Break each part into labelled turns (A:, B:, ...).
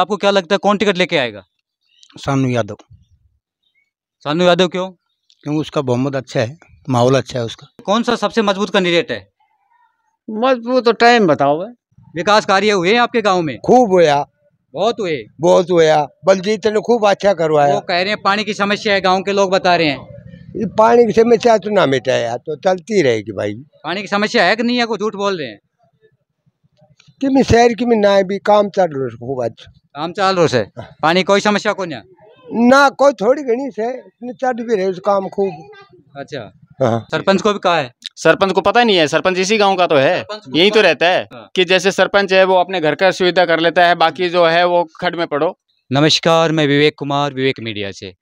A: आपको क्या लगता है कौन टिकट लेके आएगा सानू यादव सानू यादव क्यों क्योंकि उसका बहुमत अच्छा है माहौल अच्छा है उसका कौन सा सबसे मजबूत कैंडिडेट है मजबूत तो टाइम बताओ विकास कार्य हुए हैं आपके गांव में खूब हुआ बहुत हुए बहुत हुआ बलजीत ने खूब अच्छा करवाया वो कह रहे हैं पानी की समस्या है गांव के लोग बता रहे हैं
B: पानी की समस्या तो ना मिटाया तो चलती रहेगी भाई
A: पानी की समस्या है कि नहीं है को झूठ बोल रहे हैं
B: कि मैं शहर की मैं ना भी काम चल रहा है खूब अच्छा
A: चाल रो से पानी कोई समस्या को
B: ना कोई थोड़ी घनी से भी रहे काम खूब
C: अच्छा सरपंच को भी कहा है सरपंच को पता नहीं है सरपंच इसी गांव का तो है यही तो रहता है कि जैसे सरपंच है वो अपने घर का सुविधा कर लेता है बाकी जो है वो खड में पड़ो
A: नमस्कार मैं विवेक कुमार विवेक मीडिया से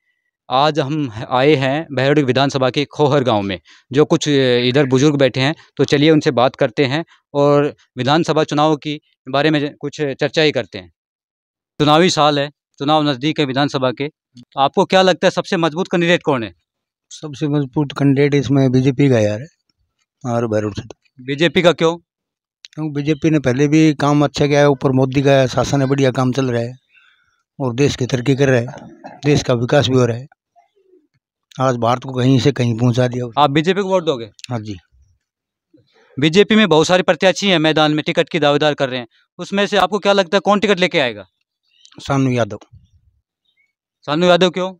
A: आज हम आए हैं बहरोडी विधानसभा के खोहर गांव में जो कुछ इधर बुजुर्ग बैठे हैं तो चलिए उनसे बात करते हैं और विधानसभा चुनाव की बारे में कुछ चर्चा ही करते हैं चुनावी साल है चुनाव नज़दीक है विधानसभा के आपको क्या लगता है सबसे मजबूत कैंडिडेट कौन है
B: सबसे मजबूत कैंडिडेट इसमें बीजेपी का यार है और से
A: बीजेपी का क्यों
B: क्योंकि बीजेपी ने पहले भी काम अच्छा किया है ऊपर मोदी का शासन है बढ़िया काम चल रहा है और देश की तरक्की कर रहा है देश का विकास भी हो रहा है आज भारत को कहीं से कहीं पहुंचा दिया
A: आप बीजेपी को वोट दोगे हाँ जी बीजेपी में बहुत सारे प्रत्याशी हैं मैदान में टिकट की दावेदार कर रहे हैं उसमें से आपको क्या लगता है कौन टिकट लेके आएगा सानू यादव सानू यादव क्यों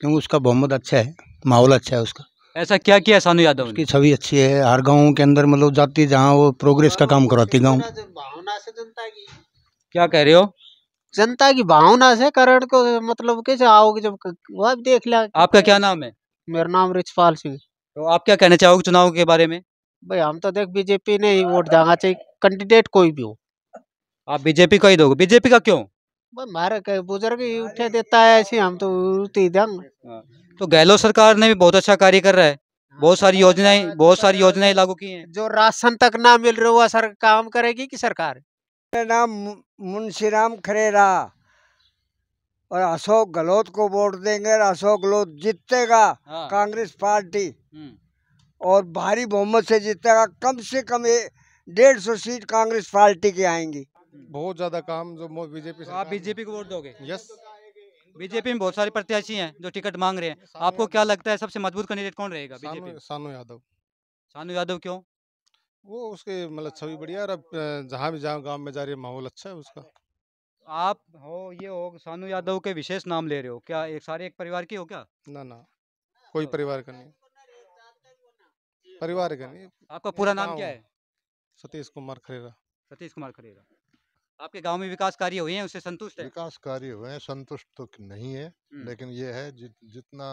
B: क्योंकि उसका बहुमत अच्छा है माहौल अच्छा है उसका ऐसा
A: क्या किया सानू यादव उसकी छवि अच्छी है हर
B: गाँव के अंदर मतलब जाती है जहाँ वो
C: प्रोग्रेस का काम करवाती गाँव क्या कह रहे हो जनता की भावना से करण को मतलब कैसे आओगे जब वह देख लिया आपका
A: क्या नाम है मेरा नाम रिछपाल सिंह तो आप क्या कहना चाहोगे चुनाव के बारे में
C: भाई हम तो देख बीजेपी ने ही वोट जाना चाहिए
A: कैंडिडेट कोई भी हो आप बीजेपी का ही दोगे बीजेपी का क्यों
C: मारे के बुजुर्ग ही उठे देता है ऐसे हम तो हाँ।
A: तो गहलोत सरकार ने भी बहुत अच्छा कार्य कर रहा है हाँ, बहुत सारी अच्छा योजनाएं बहुत सारी योजनाएं लागू की
C: हैं जो राशन तक ना
B: मिल रहा हुआ सर काम करेगी कि सरकार मेरा नाम मुंशी राम खरेरा और अशोक गहलोत को वोट देंगे अशोक गहलोत जीतेगा हाँ। कांग्रेस पार्टी हम्म। और भारी बहुमत से जीतेगा कम से कम डेढ़ सौ सीट कांग्रेस पार्टी की आएंगी हम्म। बहुत ज्यादा काम जो बीजेपी आप
A: बीजेपी को वोट दोगे यस बीजेपी में बहुत सारे प्रत्याशी हैं जो टिकट मांग रहे हैं आपको क्या लगता है सबसे मजबूत कैंडिडेट कौन रहेगा बीजेपी
C: सानू यादव सानू यादव क्यों वो उसके मतलब छवि बढ़िया और अब जहाँ भी जाओ गांव में जा रही है माहौल अच्छा है उसका
A: आप हो ये हो सानू यादव के विशेष नाम ले रहे हो क्या एक सारे एक परिवार की हो क्या ना ना
C: कोई परिवार का नहीं परिवार का नहीं आपका पूरा नाम क्या है सतीश कुमार खरेरा
A: सतीश कुमार खरेरा आपके गांव में विकास कार्य हुए हैं उससे संतुष्ट है विकास कार्य हुए हैं संतुष्ट तो नहीं है लेकिन ये है जि, जितना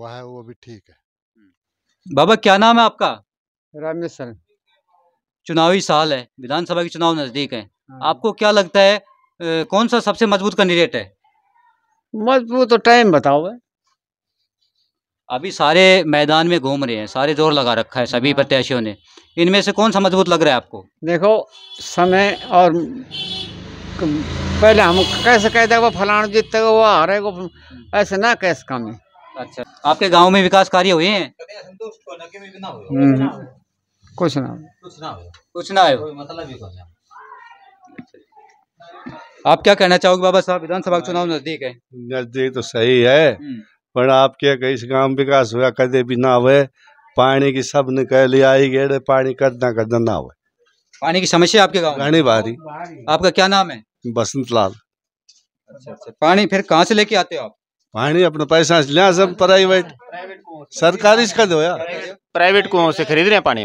A: वह है वो भी ठीक है बाबा क्या नाम है आपका रामेश्वर चुनावी साल है विधानसभा के चुनाव नजदीक है हाँ। आपको क्या लगता है कौन सा सबसे मजबूत कैंडिडेट है
C: मजबूत तो टाइम बताओ है
A: अभी सारे मैदान में घूम रहे हैं सारे जोर लगा रखा है सभी हाँ। प्रत्याशियों ने इनमें से कौन सा मजबूत
C: लग रहा है आपको देखो समय और पहले हम कैसे कहते हैं वो फलाना जीतते वो आ रहे ऐसे ना कैसे काम है अच्छा आपके
A: गांव में विकास कार्य हुए हैं हम्म। कुछ ना कुछ ना कुछ ना मतलब आप क्या कहना चाहोगे बाबा साहब विधानसभा चुनाव नजदीक है नजदीक तो सही है हम्म। पर आपके इस गांव विकास हुआ कदे भी ना हुए पानी की सब निकल आई गेड़े पानी कदना कदना ना हुए पानी की समस्या आपके गांव घनी भारी आपका क्या नाम है बसंत लाल अच्छा अच्छा पानी फिर कहाँ से लेके आते हो आप
C: पानी अपने पैसा से लिया सब प्राइवेट सरकारी से दो प्राइवेट कुओं से खरीद रहे हैं पानी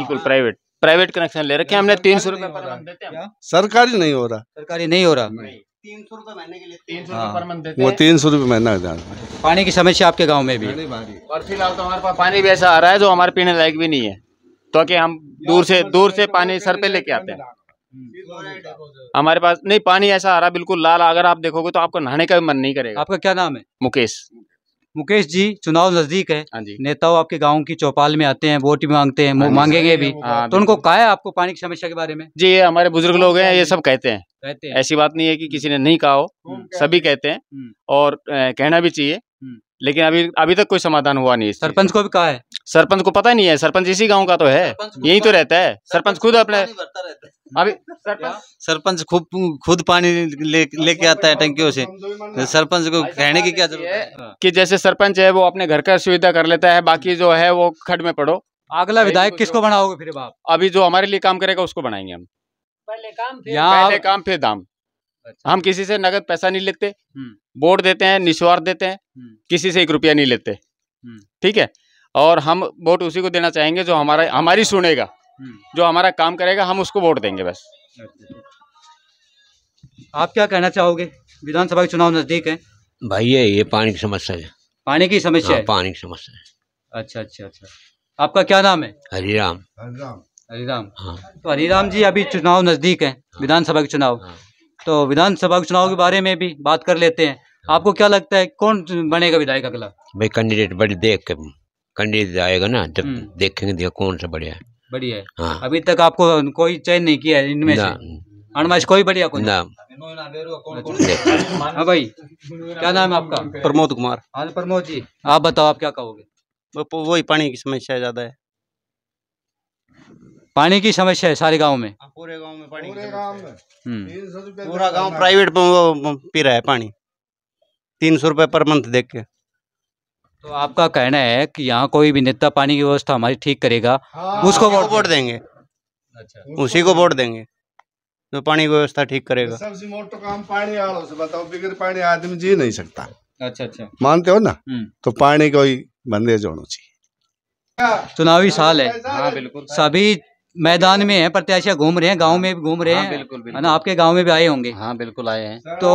C: बिल्कुल प्राइवेट प्राइवेट कनेक्शन ले रखे हमने तीन सौ रूपये सरकारी नहीं हो रहा सरकारी नहीं हो रहा तीन सौ महीने के लिए तीन सौ देते वो तीन
A: सौ रूपये महीना पानी की समस्या आपके
C: गाँव में भी और फिलहाल तो हमारे पास पानी भी ऐसा आ रहा है जो हमारे पीने लायक भी नहीं है तो क्या हम दूर से दूर से पानी सर पे लेके आते हैं हमारे पास नहीं पानी ऐसा आ रहा बिल्कुल लाल अगर आप देखोगे तो आपको नहाने का भी मन नहीं करेगा आपका क्या नाम है मुकेश मुकेश
A: जी चुनाव नजदीक है हाँ नेताओं आपके गांव की चौपाल में आते हैं वोट मांगते हैं हाँ मांगेंगे भी
C: हाँ, तो उनको कहा है
A: आपको पानी की समस्या के बारे में
C: जी ये हमारे बुजुर्ग लोग हैं ये सब कहते हैं कहते हैं ऐसी बात नहीं है कि हम्म। किसी ने नहीं कहा हो हम्म। सभी कहते हैं हम्म। और कहना भी चाहिए लेकिन अभी अभी तक कोई समाधान हुआ नहीं सरपंच को भी कहा है सरपंच को पता नहीं है सरपंच इसी गांव का तो है यही तो रहता है सरपंच खुद अपने अभी सरपंच सरपंच खुद खुद पानी लेके ले आता है टंकियों से तो सरपंच को कहने की क्या जरूरत है हाँ। कि जैसे सरपंच है वो अपने घर का सुविधा कर लेता है बाकी जो है वो खड में पड़ो अगला विधायक किसको बनाओगे फिर आप अभी जो हमारे लिए काम करेगा उसको बनाएंगे हम
A: पहले काम फिर यहाँ पहले काम
C: फिर दाम अच्छा। हम किसी से नगद पैसा नहीं लेते हम्म। बोर्ड देते हैं निस्वार देते हैं हम्म। किसी से एक रुपया नहीं लेते हम्म। ठीक है और हम वोट उसी को देना चाहेंगे जो हमारा हमारी हाँ। सुनेगा जो हमारा काम करेगा हम उसको वोट देंगे बस अच्छा।
A: आप क्या कहना चाहोगे विधानसभा के चुनाव नजदीक है भैया ये पानी की समस्या है पानी की समस्या हाँ, है पानी की समस्या है अच्छा अच्छा अच्छा आपका क्या नाम है हरिराम हरिराम हरिराम हाँ तो हरिराम जी अभी चुनाव नज़दीक है हाँ। विधानसभा के चुनाव हाँ। तो विधानसभा के चुनाव के बारे में भी बात कर लेते हैं हाँ। आपको क्या लगता है कौन बनेगा विधायक अगला भाई कैंडिडेट बड़े देख के कैंडिडेट आएगा ना जब हम्म। देखेंगे देखा कौन सा बढ़िया है बढ़िया है हाँ। अभी तक आपको कोई चयन नहीं किया है इनमें अनुमाश कोई बढ़िया कौन ना हाँ भाई क्या नाम है आपका प्रमोद कुमार हाँ प्रमोद जी आप बताओ आप क्या कहोगे वही पानी की समस्या ज्यादा है पानी की समस्या है सारे गांव में हाँ, पूरे गांव में पानी पूरे हम्म।
B: गांव में पूरा गांव
A: प्राइवेट
C: पी रहा है पानी तीन सौ रुपये पर मंथ देख के
A: तो आपका कहना है कि यहाँ कोई भी नेता पानी की व्यवस्था हमारी ठीक करेगा हाँ। उसको वोट वोट देंगे
C: अच्छा उसी को वोट देंगे तो पानी की व्यवस्था ठीक करेगा सबसे मोटो
B: काम पानी से बताओ बिगर पानी
C: आदमी जी नहीं सकता अच्छा अच्छा मानते हो ना हम्म। तो
A: पानी कोई बंदे जोड़ो चाहिए चुनावी साल है हाँ बिल्कुल सभी मैदान में है प्रत्याशी घूम रहे हैं गांव में भी घूम रहे हाँ, हैं बिल्कुल है ना आपके गांव में भी आए होंगे हाँ बिल्कुल आए हैं तो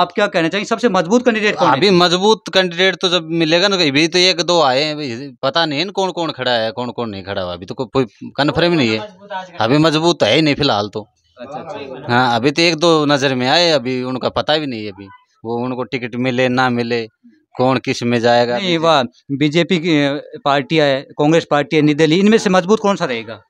A: आप क्या कहना चाहेंगे सबसे मजबूत कैंडिडेट कौन अभी मजबूत कैंडिडेट तो जब मिलेगा ना अभी तो एक दो आए हैं पता नहीं है कौन कौन खड़ा है कौन कौन नहीं खड़ा हुआ अभी तो कोई कन्फर्म
C: नहीं है अभी मजबूत है ही नहीं फिलहाल तो अच्छा, अच्छा। हाँ अभी तो एक दो नजर में आए अभी उनका पता भी नहीं है अभी वो उनको टिकट मिले ना मिले कौन किस में जाएगा
A: बीजेपी की पार्टियां है कांग्रेस पार्टी है निर्दलीय इनमें से मजबूत कौन सा रहेगा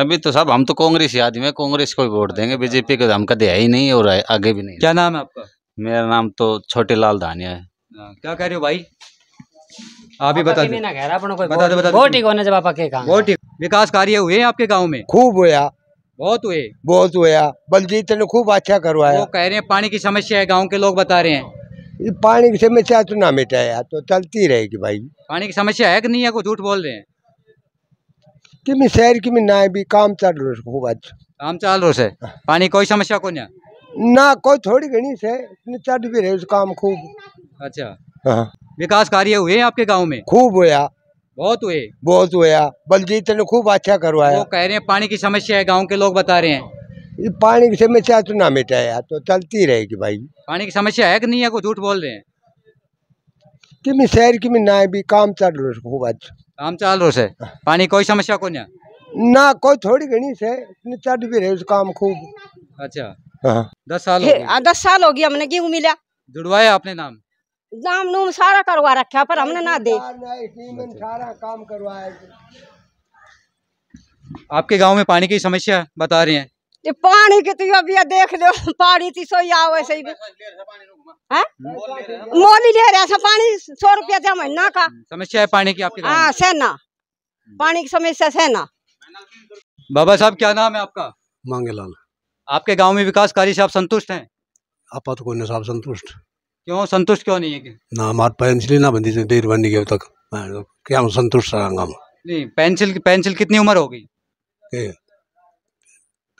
C: अभी तो साहब हम तो कांग्रेस आदमी है कांग्रेस को वोट देंगे बीजेपी को तो हमका है ही नहीं और आगे भी नहीं क्या नाम है आपका मेरा नाम तो छोटे लाल धानिया है
A: हाँ, क्या कह रहे हो भाई आप ही बता दो जब आपका विकास कार्य हुए आपके गाँव में खूब हुआ बहुत हुए बहुत हुआ बलजीत ने खूब अच्छा करवाया वो कह रहे हैं पानी की समस्या है गाँव के लोग बता रहे हैं
B: पानी की समस्या तो ना मिटाया तो चलती रहेगी भाई
A: पानी की समस्या है कि नहीं है को झूठ बोल रहे हैं
B: किमी शहर किमी ना भी काम चालू है खूब आज
A: काम चालू से पानी कोई समस्या को ना
B: ना कोई थोड़ी घनी से चढ़ भी रहे काम खूब
A: अच्छा हाँ विकास कार्य हुए आपके गांव में खूब हुआ बहुत हुए बहुत हुआ बलजीत ने खूब
B: अच्छा करवाया वो
A: कह रहे हैं पानी की समस्या है गांव के लोग बता रहे हैं
B: पानी की समस्या तो ना मिटाया तो चलती रहेगी भाई
A: पानी की समस्या है कि नहीं है को झूठ बोल रहे हैं
B: कि मैं शहर की मैं ना भी काम चल रहा है खूब अच्छा
A: रो से पानी कोई समस्या को કોને
B: ना कोई थोड़ी घनी से चढ़ भी रहे काम खूब
A: अच्छा हाँ। दस साल दस साल हो गया हमने गेहूँ मिला जुड़वाया अपने नाम नाम नूम सारा करवा रखा पर हमने ना दे
B: सारा काम करवाया
A: आपके गांव में पानी की समस्या बता रहे हैं ये पानी की तो अभी देख लो पानी थी सोई आओ ऐसे ही हाँ? मोली ले रहा पानी सौ रुपया था महीना का हम्म, समस्या है पानी की आपकी हाँ सेना हम्म। पानी की समस्या सेना बाबा साहब क्या नाम है आपका मांगेलाल आपके गांव में विकास कार्य से आप संतुष्ट हैं आप तो कोई साहब संतुष्ट क्यों संतुष्ट क्यों नहीं है ना हमारे पेंसिल
B: ना बंदी से देर बंदी के तक तो क्या संतुष्ट रहा
A: नहीं पेंसिल पेंसिल कितनी उम्र हो गई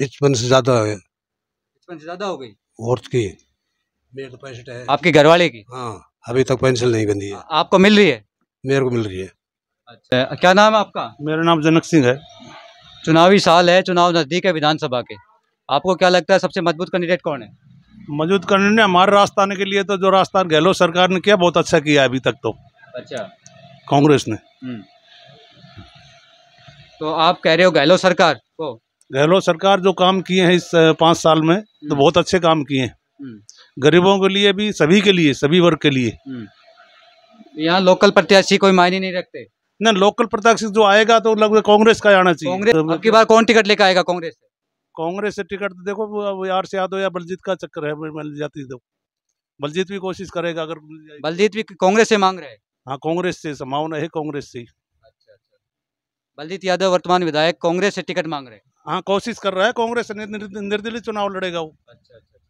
A: पचपन से ज्यादा है पचपन से ज्यादा हो गई औरत की मेरे तो पैंसठ है आपके घर वाले की हाँ अभी तक पेंशन नहीं बनी है आपको मिल रही है मेरे को मिल रही है अच्छा क्या नाम है आपका मेरा नाम जनक सिंह है चुनावी साल है चुनाव नजदीक है विधानसभा के आपको क्या लगता है सबसे मजबूत कैंडिडेट कौन है मजबूत कैंडिडेट ने हमारे रास्ता आने के लिए तो जो रास्ता गहलोत सरकार ने किया बहुत अच्छा किया अभी तक तो अच्छा कांग्रेस ने हम्म। तो आप कह रहे हो गहलोत सरकार को गहलोत सरकार जो काम किए हैं इस पाँच साल में तो हम्म। बहुत
B: अच्छे काम किए हैं
A: हम्म।
B: गरीबों के लिए भी सभी के लिए सभी वर्ग के लिए
A: हम्म। यहाँ लोकल प्रत्याशी कोई मायने नहीं रखते ना लोकल प्रत्याशी जो आएगा तो लगभग कांग्रेस का आना चाहिए कांग्रेस तो बार कौन टिकट लेकर आएगा कांग्रेस कांग्रेस से टिकट तो देखो यार से यादव या बलजीत का चक्कर है जाती बलजीत भी कोशिश करेगा अगर बलजीत भी कांग्रेस से मांग रहे हैं हाँ कांग्रेस से संभावना है कांग्रेस से अच्छा अच्छा बलजीत यादव वर्तमान विधायक कांग्रेस से टिकट मांग रहे हैं हाँ कोशिश कर रहा है कांग्रेस निर्दलीय चुनाव लड़ेगा वो अच्छा अच्छा